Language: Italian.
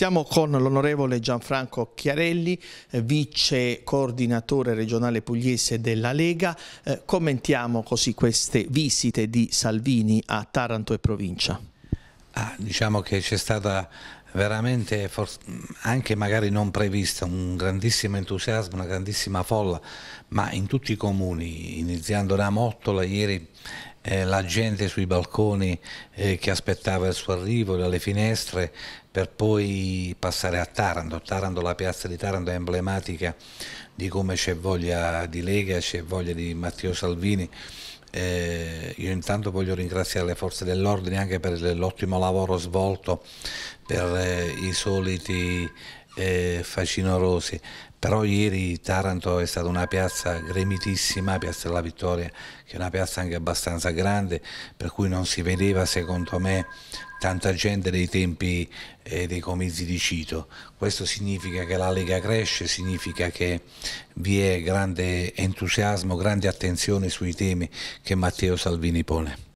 Siamo con l'onorevole Gianfranco Chiarelli, eh, vice coordinatore regionale pugliese della Lega. Eh, commentiamo così queste visite di Salvini a Taranto e provincia. Ah, diciamo che c'è stata veramente anche magari non prevista un grandissimo entusiasmo, una grandissima folla, ma in tutti i comuni, iniziando da Mottola ieri eh, la gente sui balconi eh, che aspettava il suo arrivo dalle finestre per poi passare a Taranto. Taranto, la piazza di Taranto è emblematica di come c'è voglia di Lega, c'è voglia di Matteo Salvini. Eh, io intanto voglio ringraziare le forze dell'ordine anche per l'ottimo lavoro svolto per eh, i soliti eh, facinorosi, però ieri Taranto è stata una piazza gremitissima, Piazza della Vittoria, che è una piazza anche abbastanza grande, per cui non si vedeva secondo me tanta gente dei tempi eh, dei comizi di Cito. Questo significa che la Lega cresce, significa che vi è grande entusiasmo, grande attenzione sui temi che Matteo Salvini pone.